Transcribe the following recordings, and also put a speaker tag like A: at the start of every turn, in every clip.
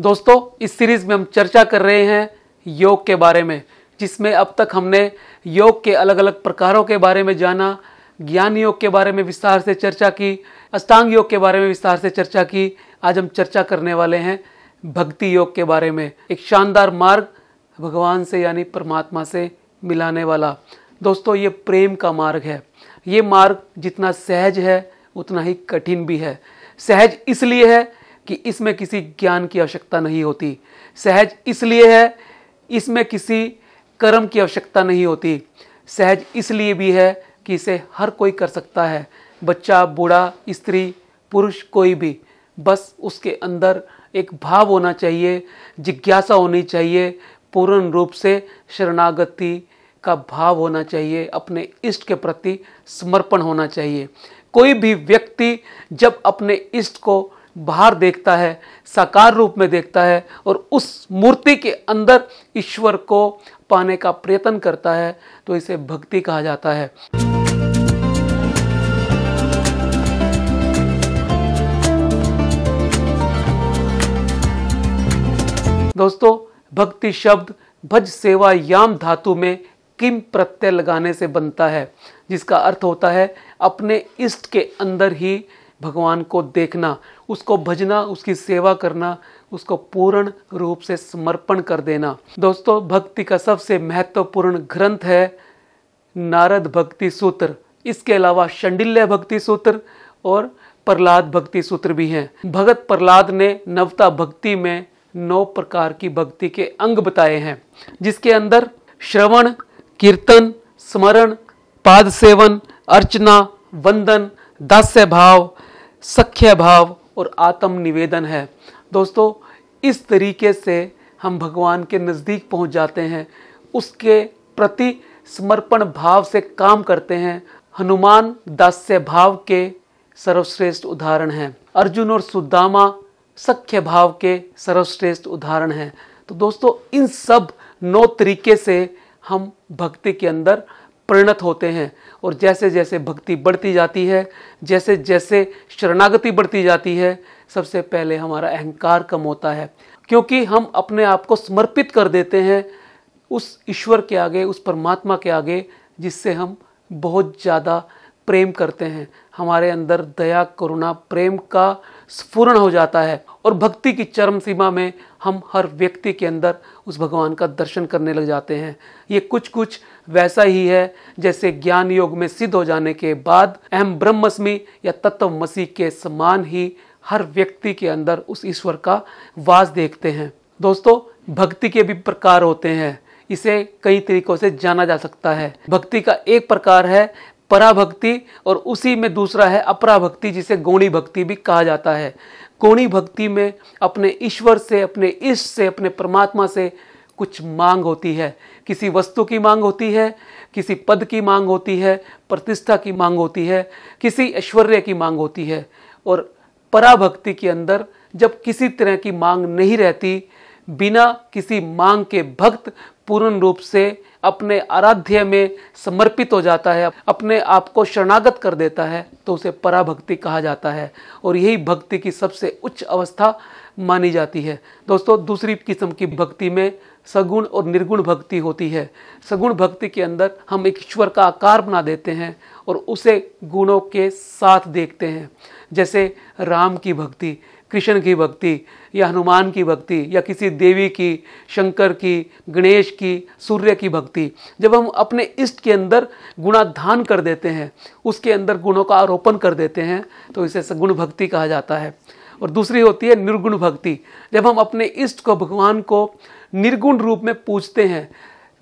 A: दोस्तों इस सीरीज में हम चर्चा कर रहे हैं योग के बारे में जिसमें अब तक हमने योग के अलग अलग प्रकारों के बारे में जाना ज्ञान योग के बारे में विस्तार से चर्चा की अष्टांग योग के बारे में विस्तार से चर्चा की आज हम चर्चा करने वाले हैं भक्ति योग के बारे में एक शानदार मार्ग भगवान से यानी परमात्मा से मिलाने वाला दोस्तों ये प्रेम का मार्ग है ये मार्ग जितना सहज है उतना ही कठिन भी है सहज इसलिए है कि इसमें किसी ज्ञान की आवश्यकता नहीं होती सहज इसलिए है इसमें किसी कर्म की आवश्यकता नहीं होती सहज इसलिए भी है कि इसे हर कोई कर सकता है बच्चा बूढ़ा स्त्री पुरुष कोई भी बस उसके अंदर एक भाव होना चाहिए जिज्ञासा होनी चाहिए पूर्ण रूप से शरणागति का भाव होना चाहिए अपने इष्ट के प्रति समर्पण होना चाहिए कोई भी व्यक्ति जब अपने इष्ट को बाहर देखता है साकार रूप में देखता है और उस मूर्ति के अंदर ईश्वर को पाने का प्रयत्न करता है तो इसे भक्ति कहा जाता है दोस्तों भक्ति शब्द भज सेवा याम धातु में किम प्रत्यय लगाने से बनता है जिसका अर्थ होता है अपने इष्ट के अंदर ही भगवान को देखना उसको भजना उसकी सेवा करना उसको पूर्ण रूप से समर्पण कर देना दोस्तों भक्ति का सबसे महत्वपूर्ण ग्रंथ है नारद भक्ति सूत्र इसके अलावा शंडिल्य भक्ति सूत्र और प्रहलाद भक्ति सूत्र भी हैं भगत प्रहलाद ने नवता भक्ति में नौ प्रकार की भक्ति के अंग बताए हैं जिसके अंदर श्रवण कीर्तन स्मरण पाद सेवन अर्चना वंदन दास्य भाव सख्य भाव और आत्म निवेदन है दोस्तों इस तरीके से हम भगवान के नज़दीक पहुंच जाते हैं उसके प्रति समर्पण भाव से काम करते हैं हनुमान दास्य भाव के सर्वश्रेष्ठ उदाहरण हैं अर्जुन और सुदामा सख्य भाव के सर्वश्रेष्ठ उदाहरण हैं तो दोस्तों इन सब नौ तरीके से हम भक्ति के अंदर परिणत होते हैं और जैसे जैसे भक्ति बढ़ती जाती है जैसे जैसे शरणागति बढ़ती जाती है सबसे पहले हमारा अहंकार कम होता है क्योंकि हम अपने आप को समर्पित कर देते हैं उस ईश्वर के आगे उस परमात्मा के आगे जिससे हम बहुत ज़्यादा प्रेम करते हैं हमारे अंदर दया करुणा प्रेम का स्फूर्ण हो जाता है और भक्ति की चरम सीमा में हम हर व्यक्ति के अंदर उस भगवान का दर्शन करने लग जाते हैं ये कुछ कुछ वैसा ही है जैसे ज्ञान योग में सिद्ध हो जाने के बाद अहम ब्रह्मस्मि या तत्व मसीह के समान ही हर व्यक्ति के अंदर उस ईश्वर का वास देखते हैं दोस्तों भक्ति के भी प्रकार होते हैं इसे कई तरीकों से जाना जा सकता है भक्ति का एक प्रकार है पराभक्ति और उसी में दूसरा है अपराभक्ति जिसे गौणी भक्ति भी कहा जाता है गौणी भक्ति में अपने ईश्वर से अपने इष्ट से अपने परमात्मा से कुछ मांग होती है किसी वस्तु की मांग होती है किसी पद की मांग होती है प्रतिष्ठा की मांग होती है किसी ऐश्वर्य की मांग होती है और पराभक्ति के अंदर जब किसी तरह की मांग नहीं रहती बिना किसी मांग के भक्त पूर्ण रूप से अपने आराध्य में समर्पित हो जाता है अपने आप को शरणागत कर देता है तो उसे पराभक्ति कहा जाता है और यही भक्ति की सबसे उच्च अवस्था मानी जाती है दोस्तों दूसरी किस्म की भक्ति में सगुण और निर्गुण भक्ति होती है सगुण भक्ति के अंदर हम एक ईश्वर का आकार बना देते हैं और उसे गुणों के साथ देखते हैं जैसे राम की भक्ति कृष्ण की भक्ति या हनुमान की भक्ति या किसी देवी की शंकर की गणेश की सूर्य की भक्ति जब हम अपने इष्ट के अंदर गुणाधान कर देते हैं उसके अंदर गुणों का आरोपण कर देते हैं तो इसे सगुण भक्ति कहा जाता है और दूसरी होती है निर्गुण भक्ति जब हम अपने इष्ट को भगवान को निर्गुण रूप में पूजते हैं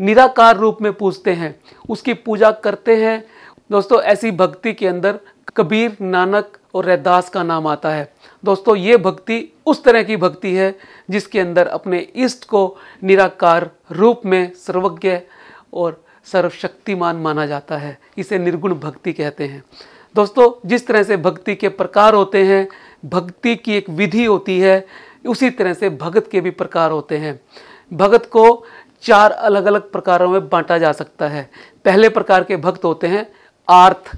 A: निराकार रूप में पूजते हैं उसकी पूजा करते हैं दोस्तों ऐसी भक्ति के अंदर कबीर नानक और रैदास का नाम आता है दोस्तों ये भक्ति उस तरह की भक्ति है जिसके अंदर अपने इष्ट को निराकार रूप में सर्वज्ञ और सर्वशक्तिमान माना जाता है इसे निर्गुण भक्ति कहते हैं दोस्तों जिस तरह से भक्ति के प्रकार होते हैं भक्ति की एक विधि होती है उसी तरह से भगत के भी प्रकार होते हैं भगत को चार अलग अलग प्रकारों में बांटा जा सकता है पहले प्रकार के भक्त होते हैं आर्थ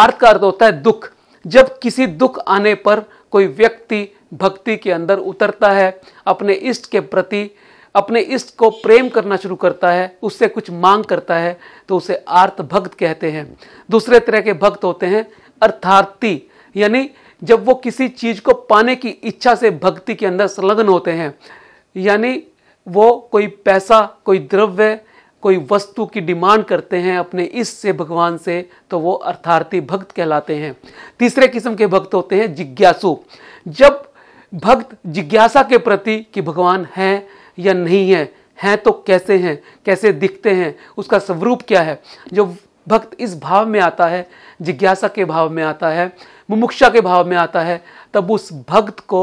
A: आर्थ का अर्थ होता है दुख जब किसी दुख आने पर कोई व्यक्ति भक्ति के अंदर उतरता है अपने इष्ट के प्रति अपने इष्ट को प्रेम करना शुरू करता है उससे कुछ मांग करता है तो उसे आर्त भक्त कहते हैं दूसरे तरह के भक्त होते हैं अर्थार्थी यानी जब वो किसी चीज़ को पाने की इच्छा से भक्ति के अंदर संलग्न होते हैं यानी वो कोई पैसा कोई द्रव्य कोई वस्तु की डिमांड करते हैं अपने इस से भगवान से तो वो अर्थार्थी भक्त कहलाते हैं तीसरे किस्म के भक्त होते हैं जिज्ञासु जब भक्त जिज्ञासा के प्रति कि भगवान हैं या नहीं है हैं तो कैसे हैं कैसे दिखते हैं उसका स्वरूप क्या है जो भक्त इस भाव में आता है जिज्ञासा के भाव में आता है मुमुक्षा के भाव में आता है तब उस भक्त को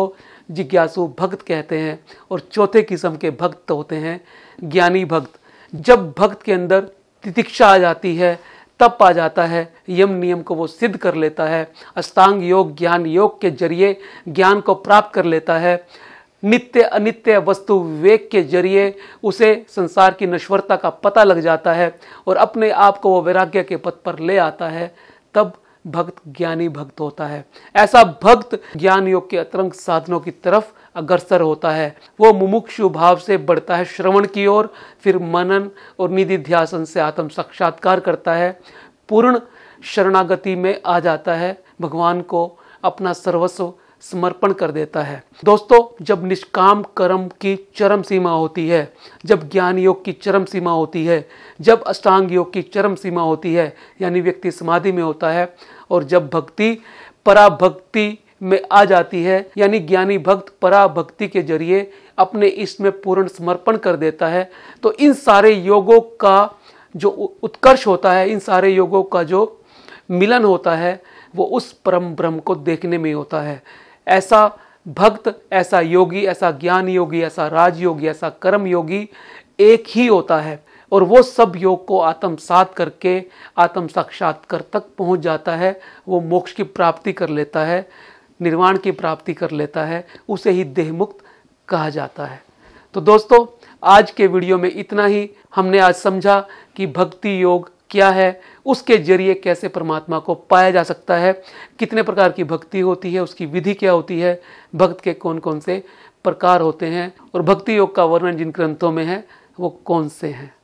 A: जिज्ञासु भक्त कहते हैं और चौथे किस्म के भक्त होते हैं ज्ञानी भक्त जब भक्त के अंदर तितिक्षा आ जाती है तब आ जाता है यम नियम को वो सिद्ध कर लेता है अष्टांग योग ज्ञान योग के जरिए ज्ञान को प्राप्त कर लेता है नित्य अनित्य वस्तु विवेक के जरिए उसे संसार की नश्वरता का पता लग जाता है और अपने आप को वो वैराग्य के पथ पर ले आता है तब भक्त ज्ञानी भक्त होता है ऐसा भक्त ज्ञान योग के अतरंग साधनों की तरफ अग्रसर होता है वो मुमुक्षु भाव से बढ़ता है श्रवण की ओर फिर मनन और निधि ध्यासन से आत्म साक्षात्कार करता है पूर्ण शरणागति में आ जाता है भगवान को अपना सर्वस्व समर्पण कर देता है दोस्तों जब निष्काम कर्म की चरम सीमा होती है जब ज्ञान योग की चरम सीमा होती है जब अष्टांग योग की चरम सीमा होती है यानी व्यक्ति समाधि में होता है और जब भक्ति पराभक्ति में आ जाती है यानी ज्ञानी भक्त पराभक्ति के जरिए अपने इष्ट में पूर्ण समर्पण कर देता है तो इन सारे योगों का जो उत्कर्ष होता है इन सारे योगों का जो मिलन होता है वो उस परम ब्रह्म को देखने में होता है ऐसा भक्त ऐसा योगी ऐसा ज्ञान योगी ऐसा राजयोगी ऐसा कर्म योगी एक ही होता है और वो सब योग को आत्मसात करके आत्म साक्षात्कार तक पहुंच जाता है वो मोक्ष की प्राप्ति कर लेता है निर्वाण की प्राप्ति कर लेता है उसे ही देहमुक्त कहा जाता है तो दोस्तों आज के वीडियो में इतना ही हमने आज समझा कि भक्ति योग क्या है उसके जरिए कैसे परमात्मा को पाया जा सकता है कितने प्रकार की भक्ति होती है उसकी विधि क्या होती है भक्त के कौन कौन से प्रकार होते हैं और भक्ति योग का वर्णन जिन ग्रंथों में है वो कौन से हैं